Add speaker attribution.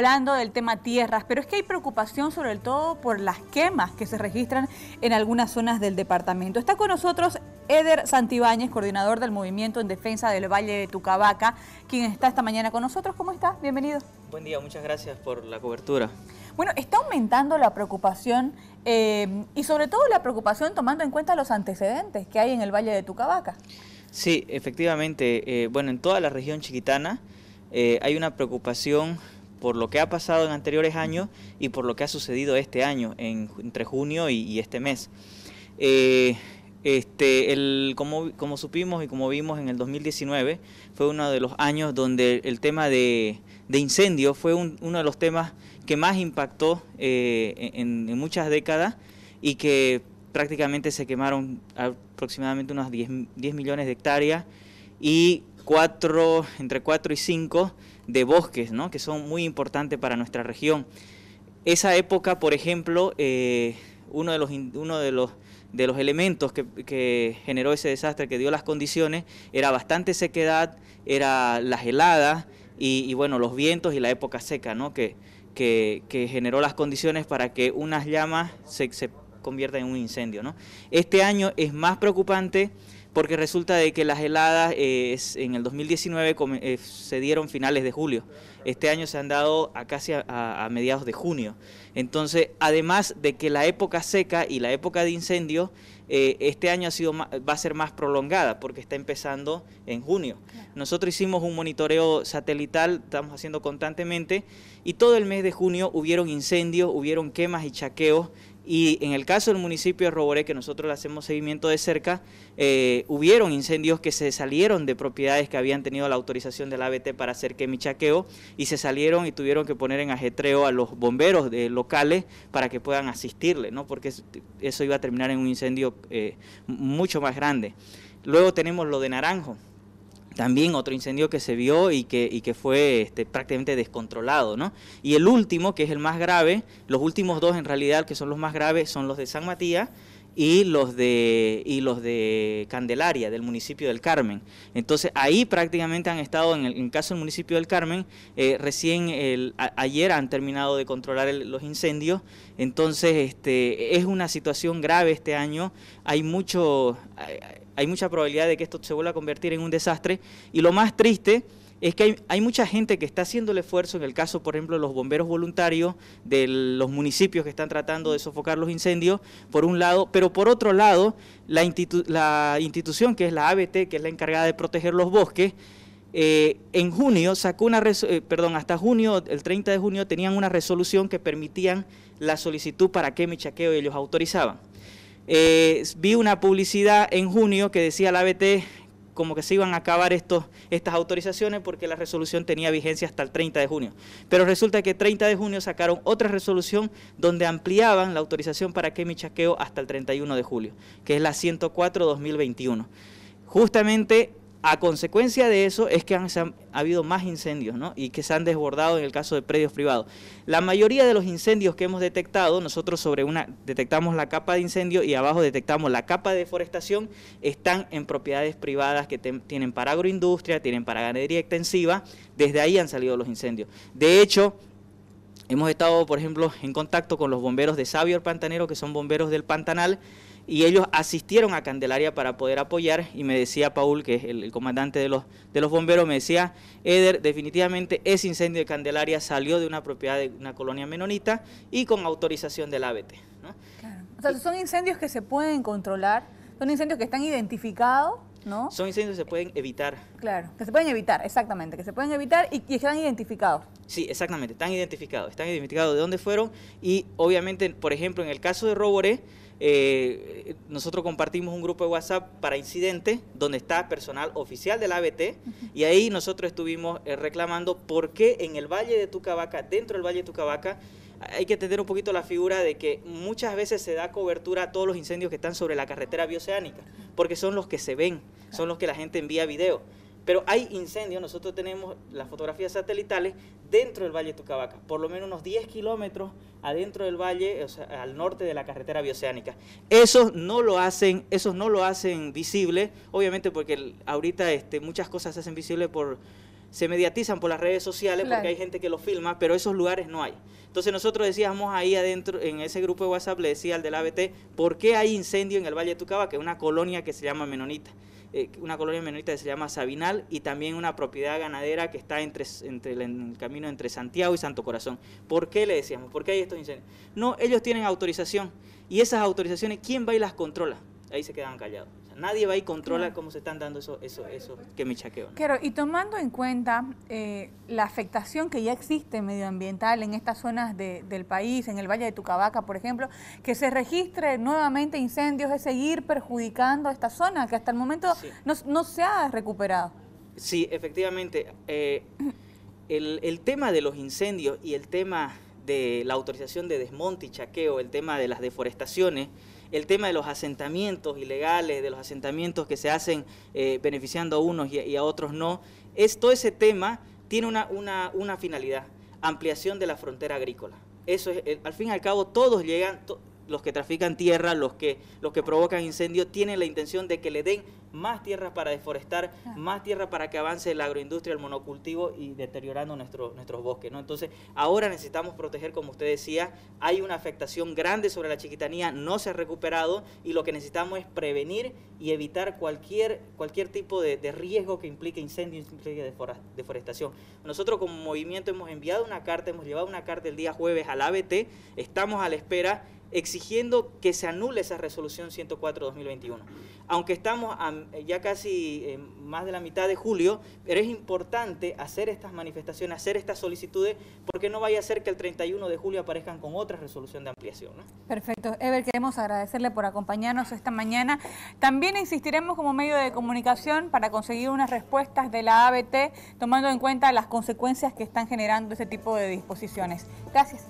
Speaker 1: Hablando del tema tierras, pero es que hay preocupación sobre todo por las quemas que se registran en algunas zonas del departamento. Está con nosotros Eder Santibáñez, coordinador del Movimiento en Defensa del Valle de Tucabaca, quien está esta mañana con nosotros. ¿Cómo está? Bienvenido.
Speaker 2: Buen día, muchas gracias por la cobertura.
Speaker 1: Bueno, está aumentando la preocupación eh, y sobre todo la preocupación tomando en cuenta los antecedentes que hay en el Valle de Tucabaca.
Speaker 2: Sí, efectivamente. Eh, bueno, en toda la región chiquitana eh, hay una preocupación por lo que ha pasado en anteriores años y por lo que ha sucedido este año, entre junio y, este mes. Eh, este, como, como, supimos y como vimos en el 2019, fue uno de los años donde el tema de, incendios incendio fue uno de los temas que más impactó eh, e-, en, muchas décadas y que prácticamente se quemaron aproximadamente unos 10, 10 millones de hectáreas y cuatro entre cuatro y cinco de bosques, ¿no? que son muy importantes para nuestra región. Esa época, por ejemplo, eh, uno, de los, uno de los, de los elementos que, generó ese desastre, que dio las condiciones, era bastante sequedad, era las heladas y, bueno, los vientos y la época seca, ¿no? que, que, generó las condiciones para que unas llamas se, se conviertan en un incendio. ¿no? Este año es más preocupante porque resulta de que las heladas eh, en el 2019 eh, se dieron finales de julio, este año se han dado a casi a, mediados de junio. Entonces, además de que la época seca y la época de incendio, eh, este año ha sido va a ser más prolongada porque está empezando en junio. Nosotros hicimos un monitoreo satelital, estamos haciendo constantemente, y todo el mes de junio hubieron incendios, hubieron quemas y chaqueos y en el caso del municipio de Roboré, que nosotros le hacemos seguimiento de cerca, eh, hubieron incendios que se salieron de propiedades que habían tenido la autorización del ABT para hacer quemichaqueo y se salieron y tuvieron que poner en ajetreo a los bomberos locales para que puedan asistirle, ¿no? porque eso iba a terminar en un incendio eh, mucho más grande. Luego tenemos lo de Naranjo también otro incendio que se vio y que, y que fue este, prácticamente descontrolado, ¿no? Y el último, que es el más grave, los últimos dos en realidad que son los más graves son los de San Matías, y los de y los de Candelaria del municipio del Carmen entonces ahí prácticamente han estado en el en caso del municipio del Carmen eh, recién ayer han terminado de controlar los incendios entonces este es una situación grave este año hay mucho hay mucha probabilidad de que esto se vuelva a convertir en un desastre y lo más triste es que hay, mucha gente que está haciendo el esfuerzo, en el caso, por ejemplo, de los bomberos voluntarios, de los municipios que están tratando de sofocar los incendios, por un lado, pero por otro lado, la, institución que es la ABT, que es la encargada de proteger los bosques, eh, en junio sacó una, resolución, eh, perdón, hasta junio, el 30 de junio, tenían una resolución que permitían la solicitud para que y ellos autorizaban. Eh, vi una publicidad en junio que decía la ABT, como que se iban a acabar estos, estas autorizaciones porque la resolución tenía vigencia hasta el 30 de junio. Pero resulta que el 30 de junio sacaron otra resolución donde ampliaban la autorización para mi Chaqueo hasta el 31 de julio, que es la 104-2021. Justamente a consecuencia de eso es que han, ha habido más incendios y que se han desbordado en el caso de predios privados. La mayoría de los incendios que hemos detectado, nosotros sobre una detectamos la capa de incendio y abajo detectamos la capa de deforestación, están en propiedades privadas que tienen para agroindustria, tienen para ganadería extensiva, desde ahí han salido los incendios. De hecho, hemos estado, por ejemplo, en contacto con los bomberos de Sabio el Pantanero, que son bomberos del Pantanal, y ellos asistieron a Candelaria para poder apoyar y me decía Paul, que es el, comandante de los, de los bomberos, me decía, Eder, definitivamente ese incendio de Candelaria salió de una propiedad de una colonia menonita y con autorización del ABT.
Speaker 1: ¿no? Claro. O sea, son incendios que se pueden controlar, son incendios que están identificados. ¿No?
Speaker 2: Son incendios que se pueden evitar.
Speaker 1: Claro, que se pueden evitar, exactamente, que se pueden evitar y que están identificados.
Speaker 2: Sí, exactamente, están identificados, están identificados de dónde fueron y obviamente, por ejemplo, en el caso de Roboré, eh, nosotros compartimos un grupo de WhatsApp para incidentes donde está personal oficial del ABT y ahí nosotros estuvimos eh, reclamando por qué en el Valle de Tucabaca, dentro del Valle de Tucabaca, hay que tener un poquito la figura de que muchas veces se da cobertura a todos los incendios que están sobre la carretera bioceánica, porque son los que se ven, son los que la gente envía video. Pero hay incendios, nosotros tenemos las fotografías satelitales dentro del Valle de Tucabaca, por lo menos unos 10 kilómetros adentro del valle, o sea, al norte de la carretera bioceánica. Esos no lo hacen, esos no lo hacen visible, obviamente porque ahorita este, muchas cosas se hacen visibles por se mediatizan por las redes sociales porque hay gente que lo filma, pero esos lugares no hay. Entonces nosotros decíamos ahí adentro, en ese grupo de WhatsApp, le decía al del ABT, ¿por qué hay incendio en el Valle de Tucabaca? es una colonia que se llama Menonita? Eh, una colonia menorita que se llama Sabinal y también una propiedad ganadera que está entre, entre el, camino entre Santiago y Santo Corazón. ¿Por qué le decíamos? ¿Por qué hay estos incendios? No, ellos tienen autorización y esas autorizaciones, ¿quién va y las controla? Ahí se quedan callados nadie va y controla cómo se están dando esos eso, eso que me
Speaker 1: chaqueo. Claro, y tomando en cuenta eh, la afectación que ya existe medioambiental en estas zonas del país, en el Valle de Tucabaca, por ejemplo, que se registre nuevamente incendios es seguir perjudicando a esta zona que hasta el momento no, se ha recuperado.
Speaker 2: Sí, efectivamente. Eh, el, el tema de los incendios y el tema de la autorización de desmonte y chaqueo, el tema de las deforestaciones, el tema de los asentamientos ilegales, de los asentamientos que se hacen eh, beneficiando a unos y, a otros no, es, todo ese tema tiene una, una, finalidad, ampliación de la frontera agrícola. Eso es, eh, al fin y al cabo, todos llegan, los que trafican tierra, los que, los que provocan incendios, tienen la intención de que le den más tierras para deforestar, más tierra para que avance la agroindustria, el monocultivo y deteriorando nuestros bosques. ¿no? Entonces, ahora necesitamos proteger, como usted decía, hay una afectación grande sobre la chiquitanía, no se ha recuperado y lo que necesitamos es prevenir y evitar cualquier, cualquier tipo de, riesgo que implique incendio, implique deforestación. Nosotros como movimiento hemos enviado una carta, hemos llevado una carta el día jueves al ABT, estamos a la espera exigiendo que se anule esa resolución 104-2021. Aunque estamos a, eh, ya casi eh, más de la mitad de julio, pero es importante hacer estas manifestaciones, hacer estas solicitudes, porque no vaya a ser que el 31 de julio aparezcan con otra resolución de ampliación.
Speaker 1: Perfecto. Ever, queremos agradecerle por acompañarnos esta mañana. También insistiremos como medio de comunicación para conseguir unas respuestas de la ABT, tomando en cuenta las consecuencias que están generando ese tipo de disposiciones. Gracias.